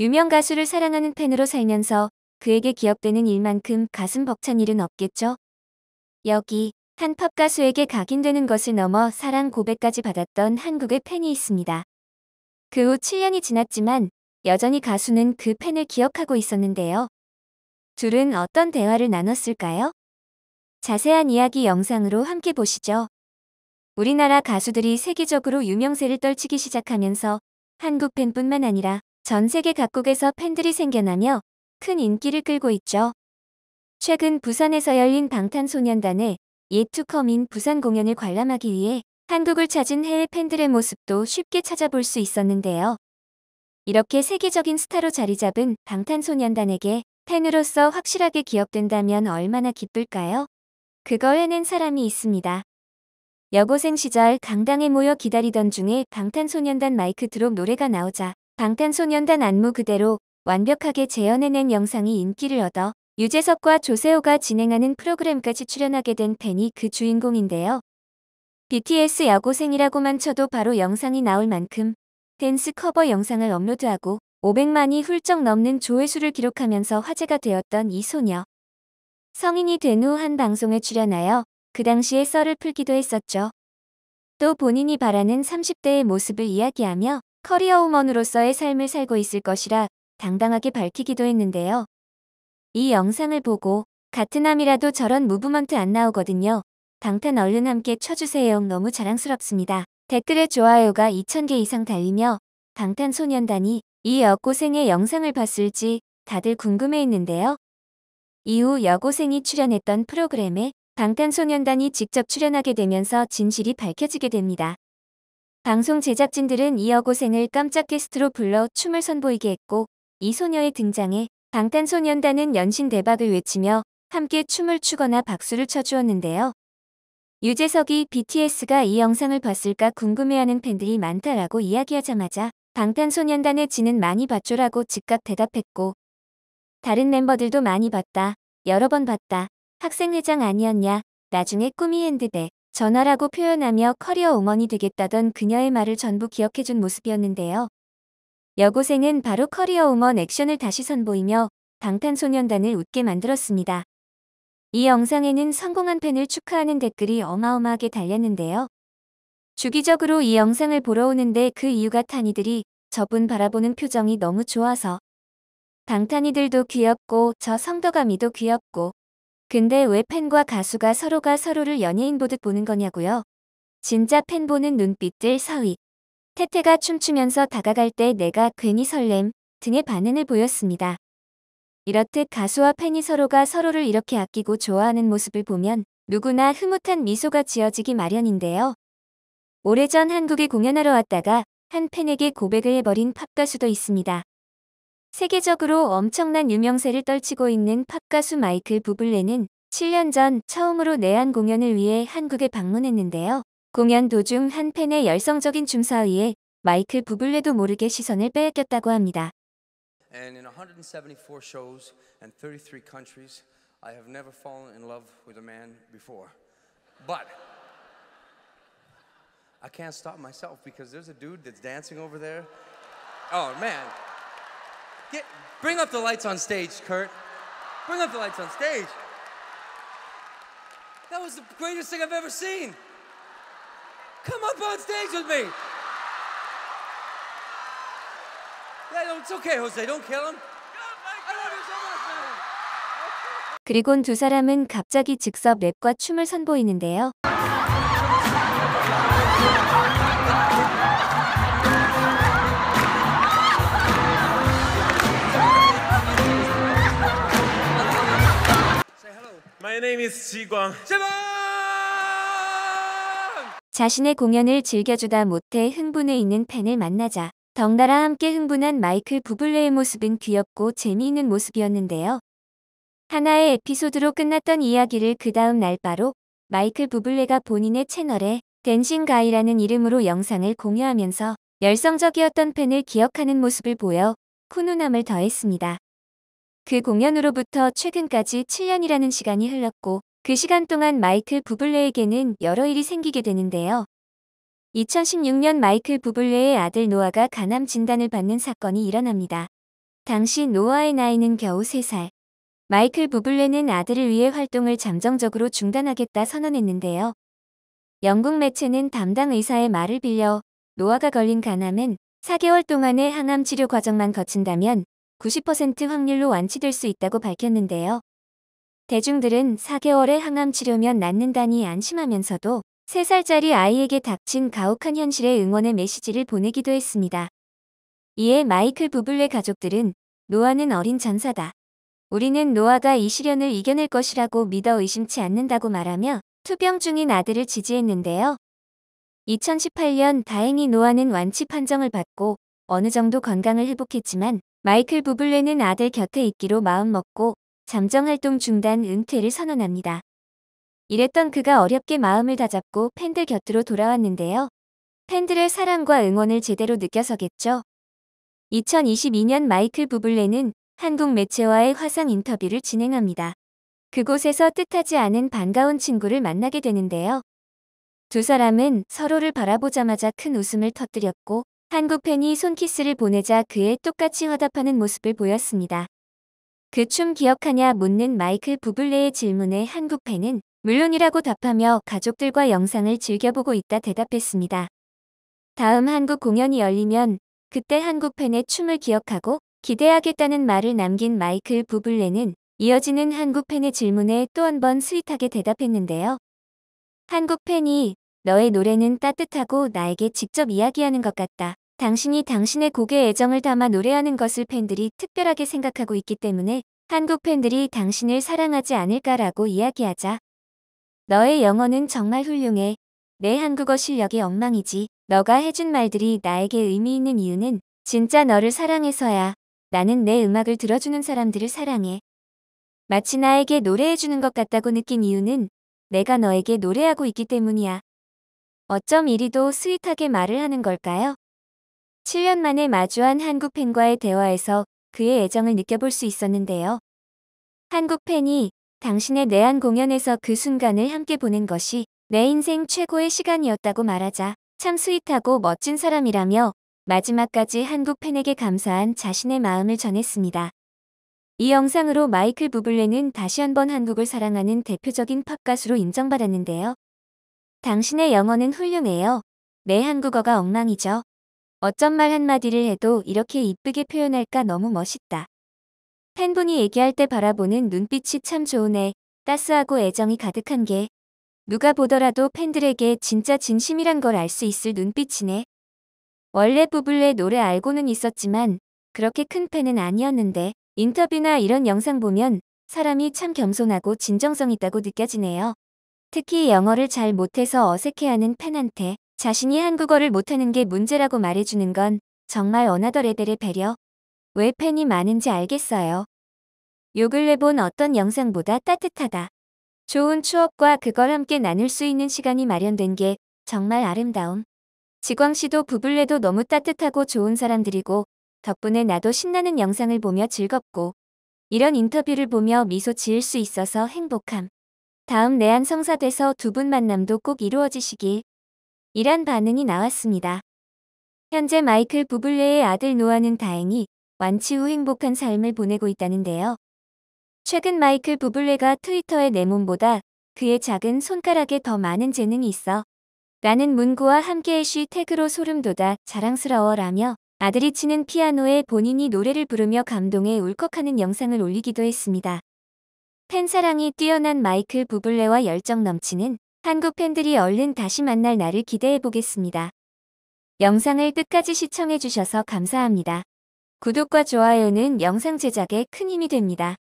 유명 가수를 사랑하는 팬으로 살면서 그에게 기억되는 일만큼 가슴 벅찬 일은 없겠죠? 여기 한 팝 가수에게 각인되는 것을 넘어 사랑 고백까지 받았던 한국의 팬이 있습니다. 그 후 7년이 지났지만 여전히 가수는 그 팬을 기억하고 있었는데요. 둘은 어떤 대화를 나눴을까요? 자세한 이야기 영상으로 함께 보시죠. 우리나라 가수들이 세계적으로 유명세를 떨치기 시작하면서 한국 팬뿐만 아니라 전 세계 각국에서 팬들이 생겨나며 큰 인기를 끌고 있죠. 최근 부산에서 열린 방탄소년단의 예투컴인 부산 공연을 관람하기 위해 한국을 찾은 해외 팬들의 모습도 쉽게 찾아볼 수 있었는데요. 이렇게 세계적인 스타로 자리 잡은 방탄소년단에게 팬으로서 확실하게 기억된다면 얼마나 기쁠까요? 그걸 해낸 사람이 있습니다. 여고생 시절 강당에 모여 기다리던 중에 방탄소년단 마이크 드롭 노래가 나오자 방탄소년단 안무 그대로 완벽하게 재현해낸 영상이 인기를 얻어 유재석과 조세호가 진행하는 프로그램까지 출연하게 된 팬이 그 주인공인데요. BTS 야고생이라고만 쳐도 바로 영상이 나올 만큼 댄스 커버 영상을 업로드하고 500만이 훌쩍 넘는 조회수를 기록하면서 화제가 되었던 이 소녀. 성인이 된 후 한 방송에 출연하여 그 당시에 썰을 풀기도 했었죠. 또 본인이 바라는 30대의 모습을 이야기하며 커리어우먼으로서의 삶을 살고 있을 것이라 당당하게 밝히기도 했는데요. 이 영상을 보고 같은 암이라도 저런 무브먼트 안 나오거든요. 방탄 얼른 함께 쳐주세요. 너무 자랑스럽습니다. 댓글에 좋아요가 2000개 이상 달리며 방탄소년단이 이 여고생의 영상을 봤을지 다들 궁금해했는데요. 이후 여고생이 출연했던 프로그램에 방탄소년단이 직접 출연하게 되면서 진실이 밝혀지게 됩니다. 방송 제작진들은 이어 고생을 깜짝 게스트로 불러 춤을 선보이게 했고 이 소녀의 등장에 방탄소년단은 연신 대박을 외치며 함께 춤을 추거나 박수를 쳐주었는데요. 유재석이 BTS가 이 영상을 봤을까 궁금해하는 팬들이 많다라고 이야기하자마자 방탄소년단의 지는 많이 봤죠라고 즉각 대답했고 다른 멤버들도 많이 봤다. 여러 번 봤다. 학생회장 아니었냐. 나중에 꿈이 핸드백. 전화라고 표현하며 커리어 우먼이 되겠다던 그녀의 말을 전부 기억해준 모습이었는데요. 여고생은 바로 커리어 우먼 액션을 다시 선보이며 방탄소년단을 웃게 만들었습니다. 이 영상에는 성공한 팬을 축하하는 댓글이 어마어마하게 달렸는데요. 주기적으로 이 영상을 보러 오는데 그 이유가 탄이들이 저분 바라보는 표정이 너무 좋아서 방탄이들도 귀엽고 저 성덕아미도 귀엽고 근데 왜 팬과 가수가 서로가 서로를 연예인 보듯 보는 거냐고요? 진짜 팬 보는 눈빛들 서위. 태태가 춤추면서 다가갈 때 내가 괜히 설렘 등의 반응을 보였습니다. 이렇듯 가수와 팬이 서로가 서로를 이렇게 아끼고 좋아하는 모습을 보면 누구나 흐뭇한 미소가 지어지기 마련인데요. 오래전 한국에 공연하러 왔다가 한 팬에게 고백을 해버린 팝가수도 있습니다. 세계적으로 엄청난 유명세를 떨치고 있는 팝가수 마이클 부블레는 7년 전 처음으로 내한 공연을 위해 한국에 방문했는데요. 공연 도중 한 팬의 열성적인 줌사위에 마이클 부블레도 모르게 시선을 빼앗겼다고 합니다. And in 174 shows and 33 countries, I have never fallen in love with a man before. But I can't stop myself because there's a dude that's dancing over there. Oh man, Get, bring up the lights on stage, Kurt. Bring up the lights on stage. That was the greatest thing I've ever seen. Come up on stage with me. Yeah, it's okay, Jose. Don't kill him. 그리곤 두 사람은 갑자기 즉석 랩과 춤을 선보이는데요. name is 지광. 자신의 공연을 즐겨주다 못해 흥분해 있는 팬을 만나자 덩달아 함께 흥분한 마이클 부블레의 모습은 귀엽고 재미있는 모습이었는데요. 하나의 에피소드로 끝났던 이야기를 그 다음 날 바로 마이클 부블레가 본인의 채널에 댄싱 가이라는 이름으로 영상을 공유하면서 열성적이었던 팬을 기억하는 모습을 보여 훈훈함을 더했습니다. 그 공연으로부터 최근까지 7년이라는 시간이 흘렀고 그 시간 동안 마이클 부블레에게는 여러 일이 생기게 되는데요. 2016년 마이클 부블레의 아들 노아가 간암 진단을 받는 사건이 일어납니다. 당시 노아의 나이는 겨우 3살. 마이클 부블레는 아들을 위해 활동을 잠정적으로 중단하겠다 선언했는데요. 영국 매체는 담당 의사의 말을 빌려 노아가 걸린 간암은 4개월 동안의 항암 치료 과정만 거친다면 90% 확률로 완치될 수 있다고 밝혔는데요. 대중들은 4개월의 항암 치료면 낫는다니 안심하면서도 3살짜리 아이에게 닥친 가혹한 현실에 응원의 메시지를 보내기도 했습니다. 이에 마이클 부블레 가족들은 노아는 어린 전사다. 우리는 노아가 이 시련을 이겨낼 것이라고 믿어 의심치 않는다고 말하며 투병 중인 아들을 지지했는데요. 2018년 다행히 노아는 완치 판정을 받고 어느 정도 건강을 회복했지만 마이클 부블레는 아들 곁에 있기로 마음먹고 잠정활동 중단 은퇴를 선언합니다. 이랬던 그가 어렵게 마음을 다잡고 팬들 곁으로 돌아왔는데요. 팬들의 사랑과 응원을 제대로 느껴서겠죠. 2022년 마이클 부블레는 한국 매체와의 화상 인터뷰를 진행합니다. 그곳에서 뜻하지 않은 반가운 친구를 만나게 되는데요. 두 사람은 서로를 바라보자마자 큰 웃음을 터뜨렸고 한국 팬이 손키스를 보내자 그에 똑같이 화답하는 모습을 보였습니다. 그 춤 기억하냐 묻는 마이클 부블레의 질문에 한국 팬은 물론이라고 답하며 가족들과 영상을 즐겨보고 있다 대답했습니다. 다음 한국 공연이 열리면 그때 한국 팬의 춤을 기억하고 기대하겠다는 말을 남긴 마이클 부블레는 이어지는 한국 팬의 질문에 또 한번 스윗하게 대답했는데요. 한국 팬이 너의 노래는 따뜻하고 나에게 직접 이야기하는 것 같다. 당신이 당신의 곡에 애정을 담아 노래하는 것을 팬들이 특별하게 생각하고 있기 때문에 한국 팬들이 당신을 사랑하지 않을까라고 이야기하자. 너의 영어는 정말 훌륭해. 내 한국어 실력이 엉망이지. 너가 해준 말들이 나에게 의미 있는 이유는 진짜 너를 사랑해서야. 나는 내 음악을 들어주는 사람들을 사랑해. 마치 나에게 노래해주는 것 같다고 느낀 이유는 내가 너에게 노래하고 있기 때문이야. 어쩜 이리도 스윗하게 말을 하는 걸까요? 7년 만에 마주한 한국 팬과의 대화에서 그의 애정을 느껴볼 수 있었는데요. 한국 팬이 당신의 내한 공연에서 그 순간을 함께 보낸 것이 내 인생 최고의 시간이었다고 말하자 참 스윗하고 멋진 사람이라며 마지막까지 한국 팬에게 감사한 자신의 마음을 전했습니다. 이 영상으로 마이클 부블레는 다시 한번 한국을 사랑하는 대표적인 팝 가수로 인정받았는데요. 당신의 영어는 훌륭해요. 내 한국어가 엉망이죠. 어쩜 말 한마디를 해도 이렇게 이쁘게 표현할까 너무 멋있다. 팬분이 얘기할 때 바라보는 눈빛이 참 좋으네. 따스하고 애정이 가득한 게 누가 보더라도 팬들에게 진짜 진심이란 걸 알 수 있을 눈빛이네. 원래 부블레 노래 알고는 있었지만 그렇게 큰 팬은 아니었는데 인터뷰나 이런 영상 보면 사람이 참 겸손하고 진정성 있다고 느껴지네요. 특히 영어를 잘 못해서 어색해하는 팬한테 자신이 한국어를 못하는 게 문제라고 말해주는 건 정말 어나더 레벨의 배려. 왜 팬이 많은지 알겠어요. 욕을 해본 어떤 영상보다 따뜻하다. 좋은 추억과 그걸 함께 나눌 수 있는 시간이 마련된 게 정말 아름다움. 지광 씨도 부블레도 너무 따뜻하고 좋은 사람들이고 덕분에 나도 신나는 영상을 보며 즐겁고 이런 인터뷰를 보며 미소 지을 수 있어서 행복함. 다음 내한 성사돼서 두 분 만남도 꼭 이루어지시길. 이란 반응이 나왔습니다. 현재 마이클 부블레의 아들 노아는 다행히 완치 후 행복한 삶을 보내고 있다는데요. 최근 마이클 부블레가 트위터에 내 몸보다 그의 작은 손가락에 더 많은 재능이 있어. 라는 문구와 함께 해쉬 태그로 소름돋아 자랑스러워라며 아들이 치는 피아노에 본인이 노래를 부르며 감동에 울컥하는 영상을 올리기도 했습니다. 팬사랑이 뛰어난 마이클 부블레와 열정 넘치는 한국 팬들이 얼른 다시 만날 날을 기대해 보겠습니다. 영상을 끝까지 시청해 주셔서 감사합니다. 구독과 좋아요는 영상 제작에 큰 힘이 됩니다.